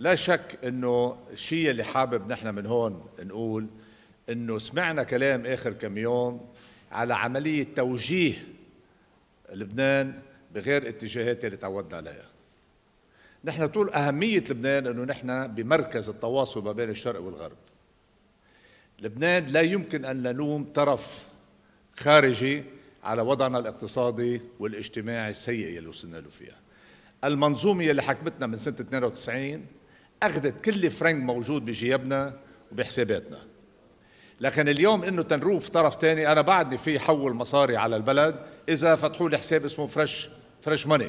لا شك انه الشيء اللي حابب نحن من هون نقول انه سمعنا كلام اخر كم يوم على عمليه توجيه لبنان بغير اتجاهات اللي تعودنا عليها. نحن طول اهميه لبنان انه نحن بمركز التواصل ما بين الشرق والغرب. لبنان لا يمكن ان نلوم طرف خارجي على وضعنا الاقتصادي والاجتماعي السيء اللي وصلنا له فيها. المنظومه اللي حكمتنا من سنه 92 اخذت كل فرنك موجود بجيبنا وبحساباتنا لكن اليوم انه تنروف طرف ثاني انا بعدني في حول مصاري على البلد اذا فتحوا لي حساب اسمه فريش فريش ماني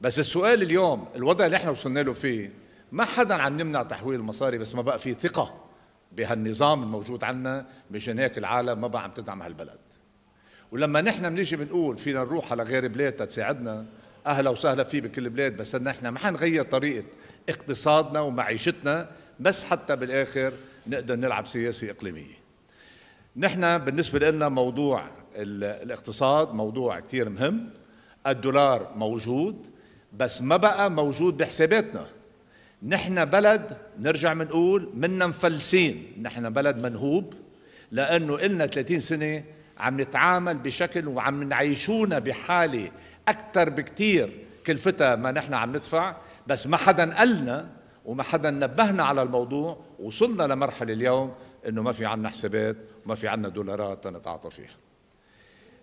بس السؤال اليوم الوضع اللي احنا وصلنا له فيه ما حدا عم يمنع تحويل المصاري بس ما بقى في ثقه بهالنظام الموجود عندنا مشان هيك العالم ما بقى عم تدعم هالبلد ولما نحن بنيجي بنقول فينا نروح على غير بلاد تساعدنا اهلا وسهلا فيه بكل بلاد بس نحن ما حنغير طريقه اقتصادنا ومعيشتنا بس حتى بالآخر نقدر نلعب سياسة إقليمية نحن بالنسبة لنا موضوع الاقتصاد موضوع كثير مهم الدولار موجود بس ما بقى موجود بحساباتنا نحن بلد نرجع منقول منا مفلسين نحن بلد منهوب لأنه إلنا 30 سنة عم نتعامل بشكل وعم نعيشونا بحالة أكثر بكثير كلفتها ما نحن عم ندفع بس ما حدا قالنا وما حدا نبهنا على الموضوع وصلنا لمرحلة اليوم انه ما في عنا حسابات وما في عنا دولارات نتعاطى فيها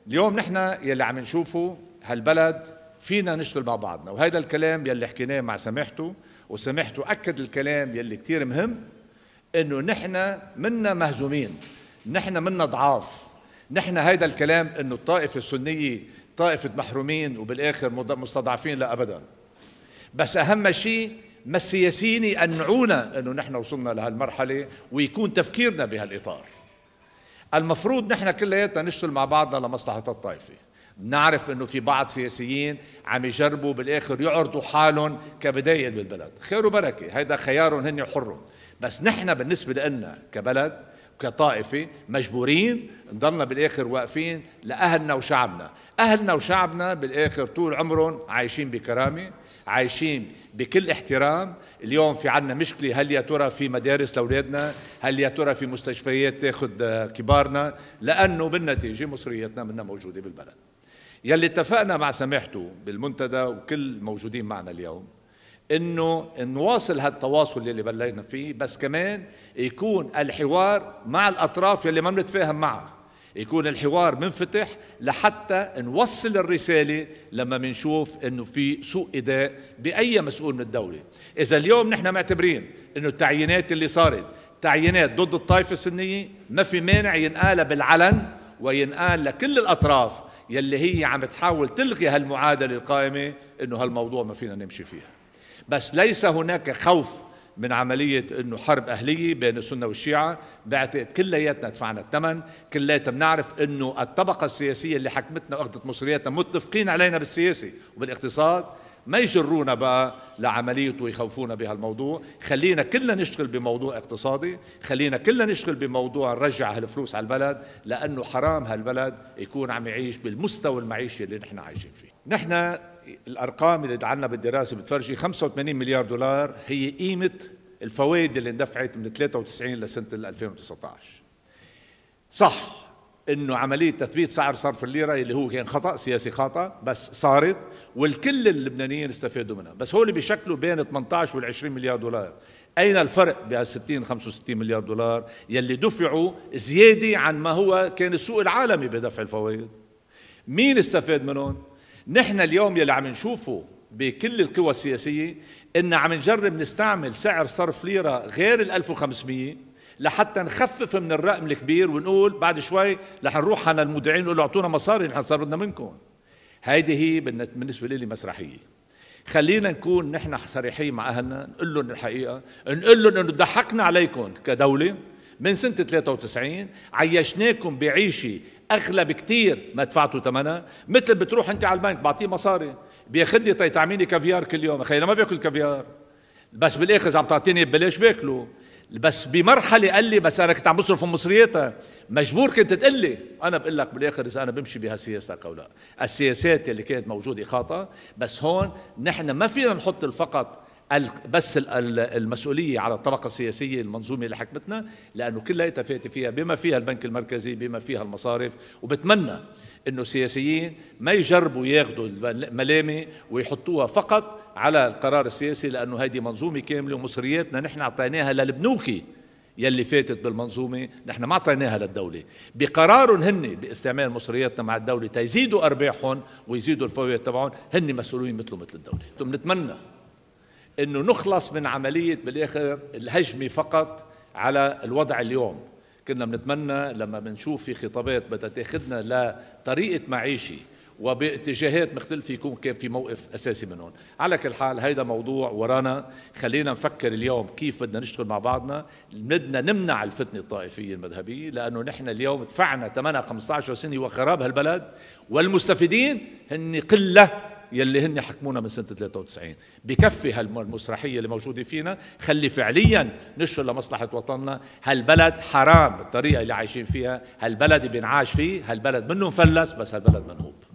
اليوم نحن يلي عم نشوفه هالبلد فينا نشتغل مع بعضنا وهذا الكلام يلي حكيناه مع سماحته وسماحته أكد الكلام يلي كتير مهم انه نحن منا مهزومين نحن منا ضعاف نحن هذا الكلام انه الطائفة السنية طائفة محرومين وبالآخر مستضعفين لا أبداً بس أهم شيء ما السياسيين أنعونا أنه نحن وصلنا لهالمرحلة ويكون تفكيرنا بهالإطار المفروض نحن كلياتنا نشتغل مع بعضنا لمصلحة الطائفة نعرف انه في بعض سياسيين عم يجربوا بالاخر يعرضوا حالهم كبدايه بالبلد خير وبركه هيدا خيارهم هن حر بس نحن بالنسبه لنا كبلد كطائفة مجبورين نضلنا بالآخر واقفين لأهلنا وشعبنا أهلنا وشعبنا بالآخر طول عمرهم عايشين بكرامة عايشين بكل احترام اليوم في عنا مشكلة هل يا ترى في مدارس لأولادنا هل يا ترى في مستشفيات تاخذ كبارنا لأنه بالنتيجة مصريتنا منا موجودة بالبلد يلي اتفقنا مع سماحته بالمنتدى وكل الموجودين معنا اليوم انه نواصل هالتواصل اللي بلينا فيه بس كمان يكون الحوار مع الاطراف يلي ما بنتفاهم معها يكون الحوار منفتح لحتى نوصل الرسالة لما بنشوف انه في سوء اداء باي مسؤول من الدولة اذا اليوم نحن معتبرين انه التعيينات اللي صارت تعيينات ضد الطائفة السنية ما في مانع ينقال بالعلن وينقال لكل الاطراف يلي هي عم تحاول تلغي هالمعادلة القائمة انه هالموضوع ما فينا نمشي فيها بس ليس هناك خوف من عملية أنه حرب أهلية بين السنة والشيعة بعتقد كلياتنا دفعنا الثمن كلياتنا بنعرف أنه الطبقة السياسية اللي حكمتنا وأخذت مصرياتنا متفقين علينا بالسياسة وبالاقتصاد ما يجرونا بقى لعملية ويخوفونا بهالموضوع خلينا كلنا نشتغل بموضوع اقتصادي خلينا كلنا نشتغل بموضوع نرجع هالفلوس على البلد لأنه حرام هالبلد يكون عم يعيش بالمستوى المعيشي اللي نحن عايشين فيه نحن الأرقام اللي دعنا بالدراسة بتفرجي 85 مليار دولار هي قيمة الفوائد اللي اندفعت من 93 لسنة 2019 صح انه عمليه تثبيت سعر صرف الليره اللي هو كان خطا سياسي خطا بس صارت والكل اللبنانيين استفادوا منها بس هول بيشكلوا بين 18 وال 20 مليار دولار اين الفرق بهال 60 65 مليار دولار يلي دفعوا زياده عن ما هو كان السوق العالمي بدفع الفوائد مين استفاد منهم نحن اليوم يلي عم نشوفه بكل القوى السياسيه ان عم نجرب نستعمل سعر صرف ليره غير ال 1500 لحتى نخفف من الرقم الكبير ونقول بعد شوي رح نروح على المودعين نقول له اعطونا مصاري نحن صار بدنا منكم هيدي هي بالنسبه لي مسرحيه خلينا نكون نحن صريحين مع اهلنا نقول لهم الحقيقه نقول لهم انه ضحكنا عليكم كدوله من سنه 93 عيشناكم بعيشه اغلى بكثير ما دفعتوا ثمنها مثل بتروح انت على البنك بعطيه مصاري بياخذني طيب تعميني كافيار كل يوم خينا ما بياكل كافيار بس بالاخر عم تعطيني ببلاش باكله بس بمرحلة قال لي بس أنا كنت عم بصرف مصرياتها مجبور كنت تقول لي أنا بقول لك بالآخر إذا أنا بمشي بها بهالسياسة أو لا السياسات اللي كانت موجودة خاطئة بس هون نحن ما فينا نحط فقط بس المسؤولية على الطبقة السياسية المنظومة اللي حكمتنا لأنه كلها فاتي فيها بما فيها البنك المركزي بما فيها المصارف وبتمنى أنه السياسيين ما يجربوا ياخذوا الملامة ويحطوها فقط على القرار السياسي لأنه هذه منظومة كاملة ومصرياتنا نحن أعطيناها للبنوكي يلي فاتت بالمنظومة نحن ما أعطيناها للدولة بقرار هن باستعمال مصرياتنا مع الدولة تيزيدوا أرباحهم ويزيدوا الفوائد تبعهم هن مسؤولين مثله مثل الدولة بنتمنى انه نخلص من عمليه بالاخر الهجمه فقط على الوضع اليوم كنا بنتمنى لما بنشوف في خطابات بدها تاخذنا لطريقه معيشه وباتجاهات مختلفة يكون كان في موقف أساسي منهم على كل حال هيدا موضوع ورانا خلينا نفكر اليوم كيف بدنا نشتغل مع بعضنا بدنا نمنع الفتنة الطائفية المذهبية لأنه نحن اليوم دفعنا 8 15 سنة وخراب هالبلد والمستفيدين هن قلة يلي هن حكمونا من سنه 93 بكفي هالمسرحيه اللي موجوده فينا خلي فعليا نشر لمصلحه وطننا هالبلد حرام الطريقه اللي عايشين فيها هالبلد بينعاش فيه هالبلد منه مفلس بس هالبلد منهوب